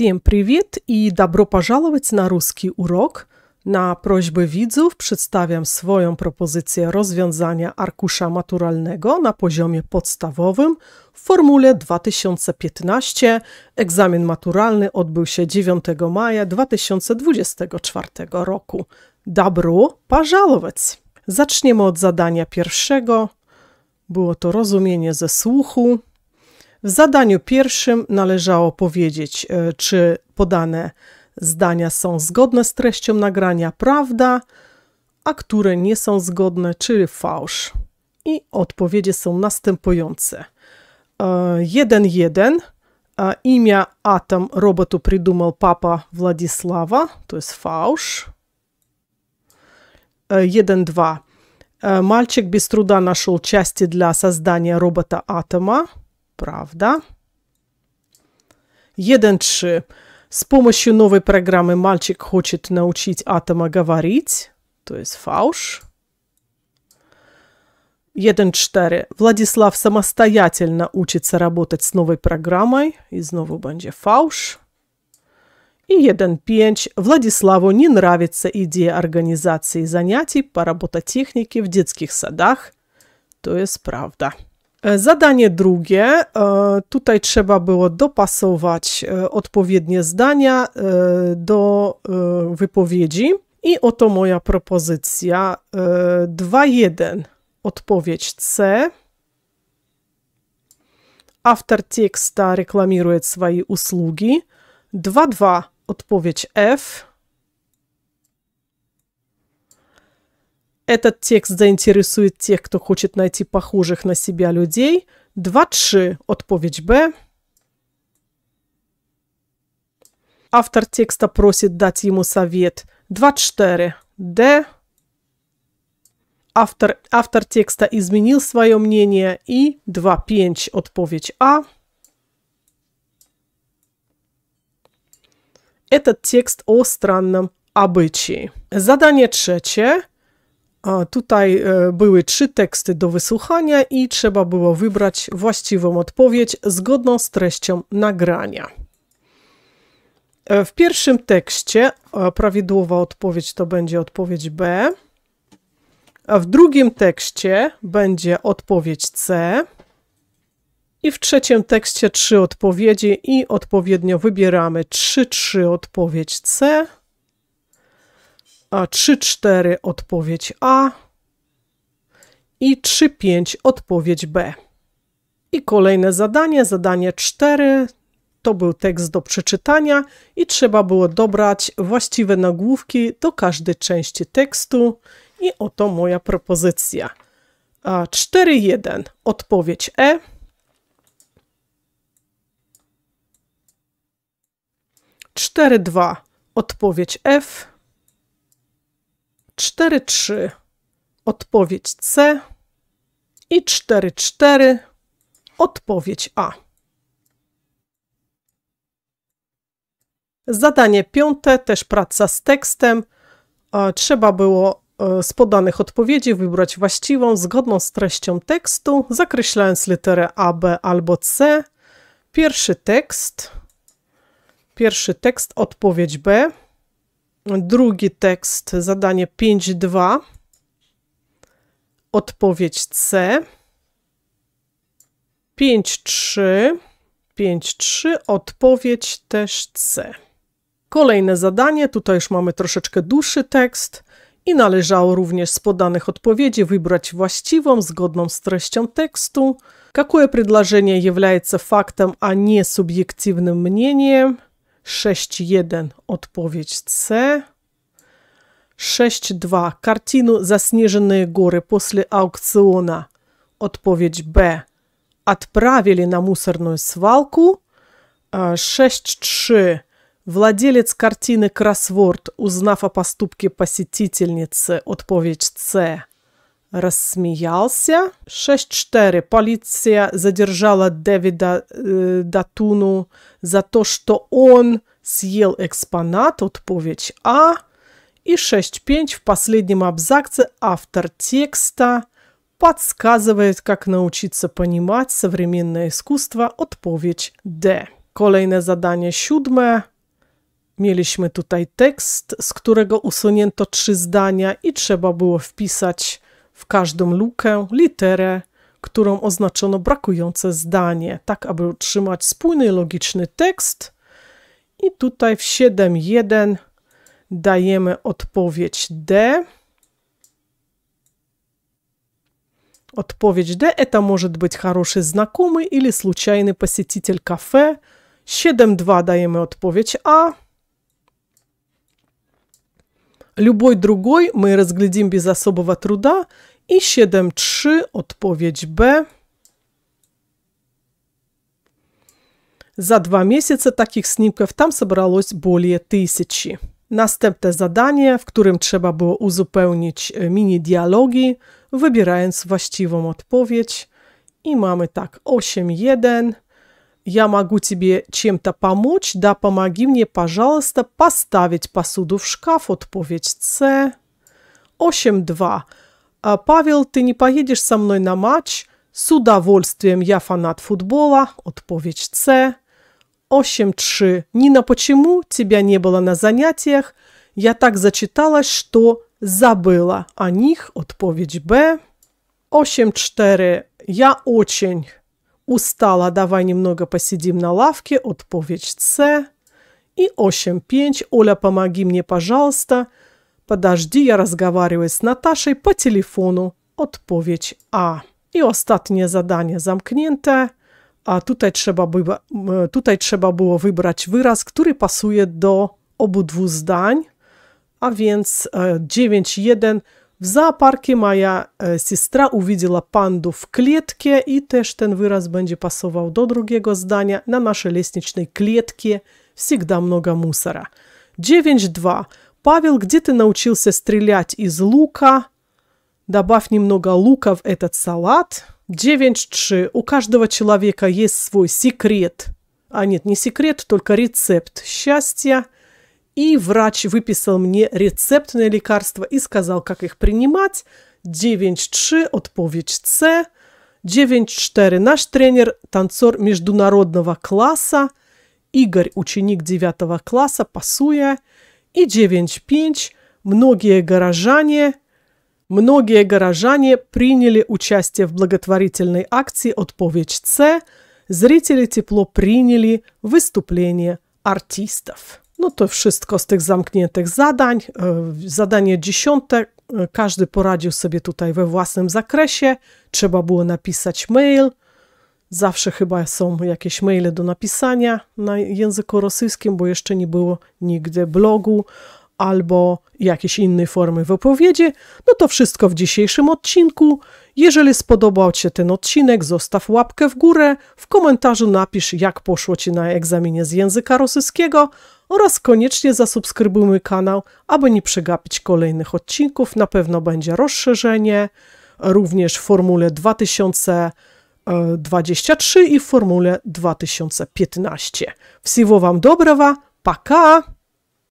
Всем привет и добро пожаловать na ruski urok. Na prośbę widzów przedstawiam swoją propozycję rozwiązania arkusza maturalnego na poziomie podstawowym w formule 2015. Egzamin maturalny odbył się 9 maja 2024 roku. Dabru pażalowiec! Zaczniemy od zadania pierwszego. Było to rozumienie ze słuchu. W zadaniu pierwszym należało powiedzieć, e, czy podane zdania są zgodne z treścią nagrania prawda, a które nie są zgodne, czyli fałsz. I odpowiedzi są następujące. 1.1. E, imię Atom robotu роботу papa папа to jest fałsz. 1.2. 1-2. Мальчик без труда dla части robota создания робота Атома. правда. 1.3. С помощью новой программы мальчик хочет научить атома говорить, то есть фауш. 1.4. Владислав самостоятельно учится работать с новой программой, из снова банджи фауш. И 1.5. Владиславу не нравится идея организации занятий по робототехнике в детских садах, то есть правда. E, zadanie drugie. E, tutaj trzeba było dopasować e, odpowiednie zdania do wypowiedzi. I oto moja propozycja 2.1. Odpowiedź C. After текста рекламирует swoje usługi. 2.2. Odpowiedź F. Этот текст заинтересует тех, кто хочет найти похожих на себя людей. 2-3. Odpowiedź Б. Автор текста просит дать ему совет. 2-4. Д. Автор, автор текста изменил свое мнение. И 2-5. Odpowiedź А. Этот текст о странном обычае. Задание trzecie. A tutaj e, były trzy teksty do wysłuchania i trzeba było wybrać właściwą odpowiedź zgodną z treścią nagrania. E, w pierwszym tekście prawidłowa odpowiedź to będzie odpowiedź B, a w drugim tekście będzie odpowiedź C i w trzecim tekście trzy odpowiedzi i odpowiednio wybieramy 3-3 odpowiedź C a 3-4 odpowiedź A i 3-5 odpowiedź B. I kolejne zadanie, zadanie 4, to był tekst do przeczytania i trzeba było dobrać właściwe nagłówki do każdej części tekstu i oto moja propozycja. 4-1 odpowiedź E. 4-2 odpowiedź F. 4-3. Odpowiedź C. I 4-4. Odpowiedź A. Zadanie piąte, też praca z tekstem. Trzeba było e, z podanych odpowiedzi wybrać właściwą, zgodną z treścią tekstu, zakreślając literę A, B albo C. Pierwszy tekst, pierwszy tekst, odpowiedź B drugi tekst, zadanie 5.2, odpowiedź C, 5.3, 5.3, odpowiedź też C. Kolejne zadanie, tutaj już mamy troszeczkę dłuższy tekst i należało również z podanych odpowiedzi wybrać właściwą, zgodną z treścią tekstu. jakie przedłożenie jest faktem a nie subiektywnym мнением? 6-1 odpowiedź C. 6-2 картину «Заснеженные горы» после аукциона odpowiedź B. Отправили на мусорную свалку. 6-3 э, Владелец картины «Кроссворд», узнав о поступке посетительницы, odpowiedź C. рассмеялся. 6-4. Полиция задержала Дэвида э, Датуну за то, что он съел экспонат. Отповедь А. И 6-5. В последнем абзаце автор текста подсказывает, как научиться понимать современное искусство. Отповедь D. Kolejne zadanie siódme. Mieliśmy tutaj tekst, z którego usunięto trzy zdania i trzeba było wpisać w każdą lukę literę, którą oznaczono brakujące zdanie, tak aby utrzymać spójny, logiczny tekst. I tutaj w 7.1 dajemy odpowiedź D. Odpowiedź D – это może być хороший знакомый или случайный посетитель кафе. 7.2 dajemy odpowiedź A. Любой другой my rozgledzimy bez особого truda. I 7-3, odpowiedź B. За два месяца таких снимков там собралось более тысячи. Następne zadanie, w którym trzeba było uzupełnić mini dialogi, wybierając właściwą odpowiedź. I mamy tak 8-1, я могу тебе чем-то помочь, да помоги мне, пожалуйста, поставить посуду в шкаф, отповедь С. два. «А, Павел, ты не поедешь со мной на матч? С удовольствием, я фанат футбола, отповедь С. три. Нина, почему тебя не было на занятиях? Я так зачиталась, что забыла о них, отповедь Б. четыре. Я очень Устала, давай немного посидим на лавке, отповедь «С». И 8-5, Оля, помоги мне, пожалуйста. Подожди, я разговариваю с Наташей по телефону. Отповедь А. И останнє задання замкненте. А тут треба, биба, э, тут треба було вибрати вираз, який пасує до обидву здань. А więc э, 9-1 в зоопарке моя e, э, siostra увидела панду в клетке, и też ten wyraz będzie pasował do drugiego здания на нашей лестничной клетке всегда много мусора. 9.2. Павел, где ты научился стрелять из лука? Добавь немного лука в этот салат. 9.3. У каждого человека есть свой секрет. А нет, не секрет, только рецепт счастья – и врач выписал мне рецептное лекарство и сказал, как их принимать. 9-3 отповедь С. 9-4 наш тренер, танцор международного класса, Игорь, ученик 9 класса, пасуя. И 9-5 многие горожане, многие горожане приняли участие в благотворительной акции «Отповедь С», зрители тепло приняли выступление артистов. No to wszystko z tych zamkniętych zadań. E, zadanie dziesiąte, e, każdy poradził sobie tutaj we własnym zakresie. Trzeba było napisać mail. Zawsze chyba są jakieś maile do napisania na języku rosyjskim, bo jeszcze nie było nigdy blogu albo jakieś innej formy wypowiedzi, no to wszystko w dzisiejszym odcinku. Jeżeli spodobał Ci się ten odcinek, zostaw łapkę w górę, w komentarzu napisz, jak poszło Ci na egzaminie z języka rosyjskiego oraz koniecznie zasubskrybuj mój kanał, aby nie przegapić kolejnych odcinków. Na pewno będzie rozszerzenie również w formule 2023 e, i w formule 2015. Wszystkiego Wam dobrego, paka!